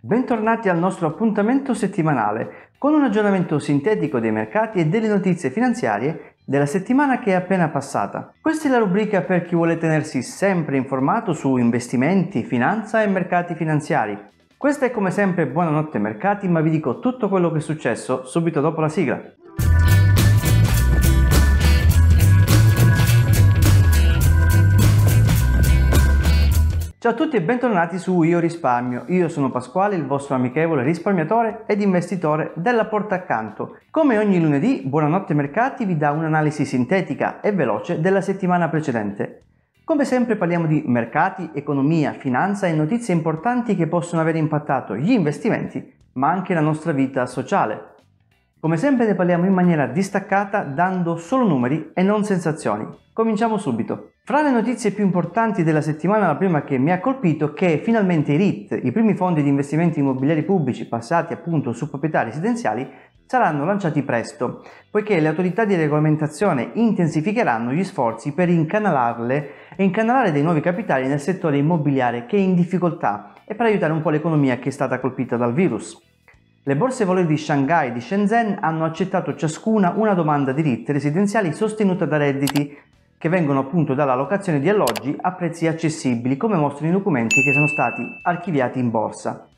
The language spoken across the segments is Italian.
Bentornati al nostro appuntamento settimanale con un aggiornamento sintetico dei mercati e delle notizie finanziarie della settimana che è appena passata. Questa è la rubrica per chi vuole tenersi sempre informato su investimenti, finanza e mercati finanziari. Questa è come sempre Buonanotte Mercati, ma vi dico tutto quello che è successo subito dopo la sigla. Ciao a tutti e bentornati su Io Risparmio. Io sono Pasquale, il vostro amichevole risparmiatore ed investitore della Porta Accanto. Come ogni lunedì, Buonanotte Mercati vi dà un'analisi sintetica e veloce della settimana precedente. Come sempre parliamo di mercati, economia, finanza e notizie importanti che possono aver impattato gli investimenti, ma anche la nostra vita sociale. Come sempre ne parliamo in maniera distaccata, dando solo numeri e non sensazioni. Cominciamo subito. Fra le notizie più importanti della settimana, la prima che mi ha colpito è che finalmente i RIT, i primi fondi di investimenti immobiliari pubblici passati appunto su proprietà residenziali, saranno lanciati presto, poiché le autorità di regolamentazione intensificheranno gli sforzi per incanalarle e incanalare dei nuovi capitali nel settore immobiliare che è in difficoltà e per aiutare un po' l'economia che è stata colpita dal virus. Le borse valori di Shanghai e di Shenzhen hanno accettato ciascuna una domanda di ditte residenziali sostenuta da redditi che vengono appunto dalla locazione di alloggi a prezzi accessibili, come mostrano i documenti che sono stati archiviati in borsa.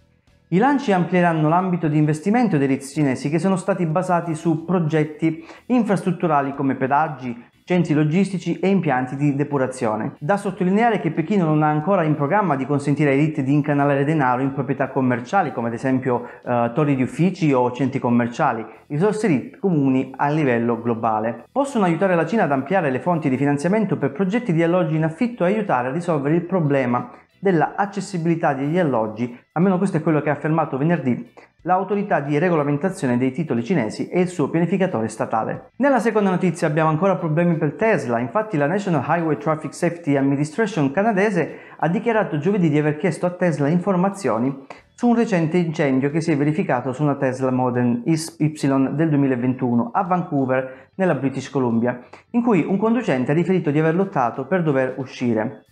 I lanci amplieranno l'ambito di investimento dei riz cinesi che sono stati basati su progetti infrastrutturali come pedaggi, centri logistici e impianti di depurazione. Da sottolineare che Pechino non ha ancora in programma di consentire a elite di incanalare denaro in proprietà commerciali come ad esempio eh, torri di uffici o centri commerciali, risorse comuni a livello globale. Possono aiutare la Cina ad ampliare le fonti di finanziamento per progetti di alloggi in affitto e aiutare a risolvere il problema della accessibilità degli alloggi, almeno questo è quello che ha affermato venerdì l'autorità di regolamentazione dei titoli cinesi e il suo pianificatore statale. Nella seconda notizia abbiamo ancora problemi per Tesla, infatti la National Highway Traffic Safety Administration canadese ha dichiarato giovedì di aver chiesto a Tesla informazioni su un recente incendio che si è verificato su una Tesla Modern Y del 2021 a Vancouver, nella British Columbia, in cui un conducente ha riferito di aver lottato per dover uscire.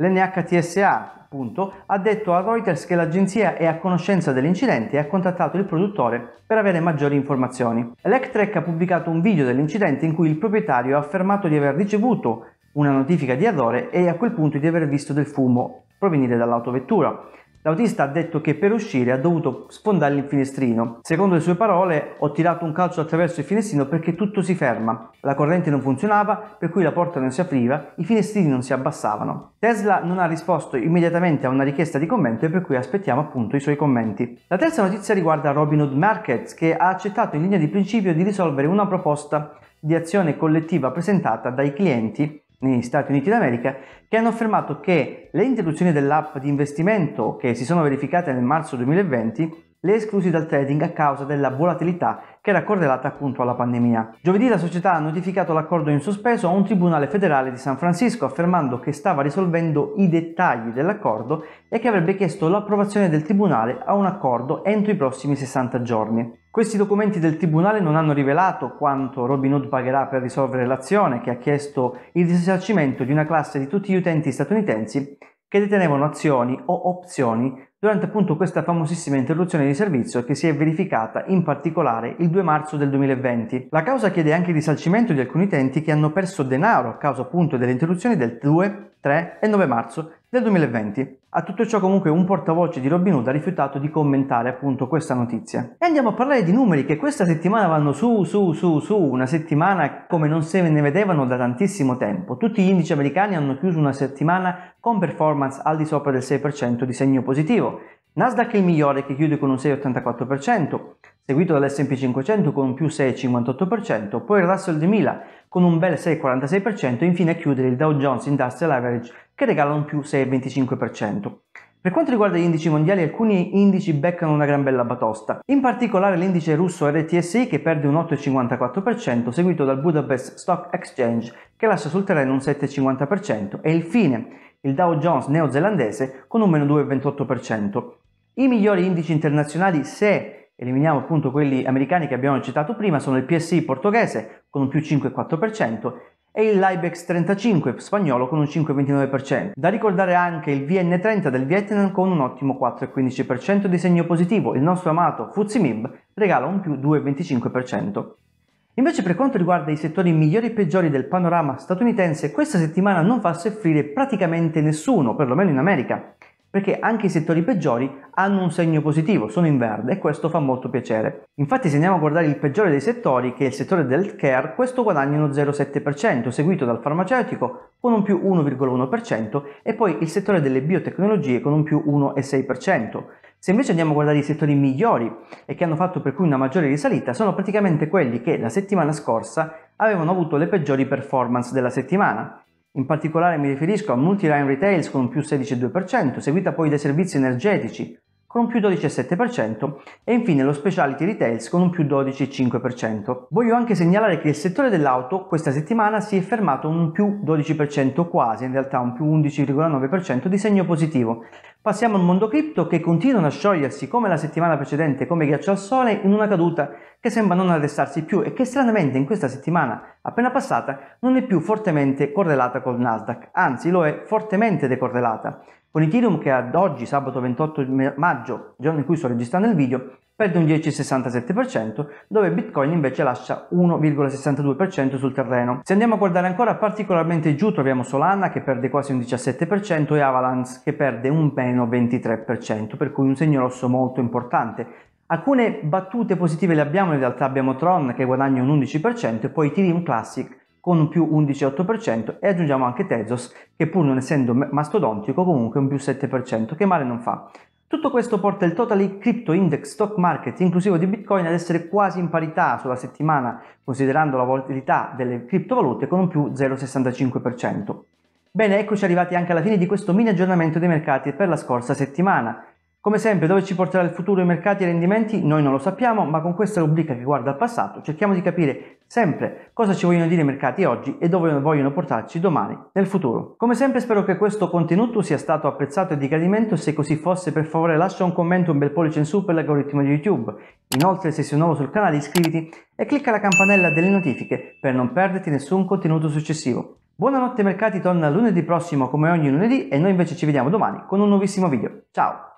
L'NHTSA appunto, ha detto a Reuters che l'agenzia è a conoscenza dell'incidente e ha contattato il produttore per avere maggiori informazioni. Electrek ha pubblicato un video dell'incidente in cui il proprietario ha affermato di aver ricevuto una notifica di errore e a quel punto di aver visto del fumo provenire dall'autovettura. L'autista ha detto che per uscire ha dovuto sfondare il finestrino. Secondo le sue parole, ho tirato un calcio attraverso il finestrino perché tutto si ferma. La corrente non funzionava, per cui la porta non si apriva, i finestrini non si abbassavano. Tesla non ha risposto immediatamente a una richiesta di commento e per cui aspettiamo appunto i suoi commenti. La terza notizia riguarda Robinhood Markets che ha accettato in linea di principio di risolvere una proposta di azione collettiva presentata dai clienti negli Stati Uniti d'America che hanno affermato che le interruzioni dell'app di investimento che si sono verificate nel marzo 2020 le esclusi dal trading a causa della volatilità che era correlata appunto alla pandemia. Giovedì la società ha notificato l'accordo in sospeso a un tribunale federale di San Francisco affermando che stava risolvendo i dettagli dell'accordo e che avrebbe chiesto l'approvazione del tribunale a un accordo entro i prossimi 60 giorni. Questi documenti del tribunale non hanno rivelato quanto Robin Hood pagherà per risolvere l'azione che ha chiesto il risarcimento di una classe di tutti gli utenti statunitensi che detenevano azioni o opzioni durante appunto questa famosissima interruzione di servizio che si è verificata in particolare il 2 marzo del 2020. La causa chiede anche il risarcimento di alcuni utenti che hanno perso denaro a causa appunto delle interruzioni del 2, 3 e 9 marzo del 2020. A tutto ciò comunque un portavoce di Robin Hood ha rifiutato di commentare appunto questa notizia. E andiamo a parlare di numeri che questa settimana vanno su, su, su, su, una settimana come non se ne vedevano da tantissimo tempo. Tutti gli indici americani hanno chiuso una settimana con performance al di sopra del 6% di segno positivo. Nasdaq è il migliore che chiude con un 6,84%, seguito dall'S&P 500 con un più 6,58%, poi il Russell 2000 con un bel 6,46% e infine a chiudere il Dow Jones Industrial Average che regala un più 6,25%. Per quanto riguarda gli indici mondiali, alcuni indici beccano una gran bella batosta. In particolare l'indice russo RTSI che perde un 8,54%, seguito dal Budapest Stock Exchange che lascia sul terreno un 7,50% e infine il Dow Jones neozelandese con un meno 2,28%. I migliori indici internazionali, se eliminiamo appunto quelli americani che abbiamo citato prima, sono il PSI portoghese con un più 5,4% e il Libex 35 spagnolo con un 5,29%. Da ricordare anche il VN30 del Vietnam con un ottimo 4,15% di segno positivo, il nostro amato Fuzimib regala un più 2,25%. Invece per quanto riguarda i settori migliori e peggiori del panorama statunitense, questa settimana non fa soffrire praticamente nessuno, perlomeno in America perché anche i settori peggiori hanno un segno positivo, sono in verde e questo fa molto piacere. Infatti se andiamo a guardare il peggiore dei settori, che è il settore del care, questo guadagna uno 0,7%, seguito dal farmaceutico con un più 1,1% e poi il settore delle biotecnologie con un più 1,6%. Se invece andiamo a guardare i settori migliori e che hanno fatto per cui una maggiore risalita, sono praticamente quelli che la settimana scorsa avevano avuto le peggiori performance della settimana. In particolare mi riferisco a Multiline Retails con un più 16,2%, seguita poi dai servizi energetici con un più 12,7% e infine lo Speciality retails con un più 12,5%. Voglio anche segnalare che il settore dell'auto questa settimana si è fermato un più 12% quasi, in realtà un più 11,9% di segno positivo. Passiamo al mondo cripto che continua a sciogliersi come la settimana precedente come ghiaccio al sole in una caduta che sembra non arrestarsi più e che stranamente in questa settimana appena passata non è più fortemente correlata col Nasdaq, anzi lo è fortemente decorrelata, con Ethereum che ad oggi, sabato 28 maggio, giorno in cui sto registrando il video, perde un 10,67%, dove Bitcoin invece lascia 1,62% sul terreno. Se andiamo a guardare ancora particolarmente giù troviamo Solana che perde quasi un 17% e Avalanche che perde un meno 23%, per cui un segno rosso molto importante Alcune battute positive le abbiamo, in realtà abbiamo Tron che guadagna un 11%, poi Ethereum Classic con un più 11,8% e aggiungiamo anche Tezos che pur non essendo mastodontico comunque un più 7% che male non fa. Tutto questo porta il totally crypto index stock market inclusivo di Bitcoin ad essere quasi in parità sulla settimana considerando la volatilità delle criptovalute con un più 0,65%. Bene, eccoci arrivati anche alla fine di questo mini aggiornamento dei mercati per la scorsa settimana. Come sempre, dove ci porterà il futuro i mercati e i rendimenti noi non lo sappiamo, ma con questa rubrica che guarda al passato cerchiamo di capire sempre cosa ci vogliono dire i mercati oggi e dove vogliono portarci domani nel futuro. Come sempre spero che questo contenuto sia stato apprezzato e di gradimento, se così fosse per favore lascia un commento e un bel pollice in su per l'algoritmo di YouTube. Inoltre se sei nuovo sul canale iscriviti e clicca la campanella delle notifiche per non perderti nessun contenuto successivo. Buonanotte mercati torna lunedì prossimo come ogni lunedì e noi invece ci vediamo domani con un nuovissimo video. Ciao!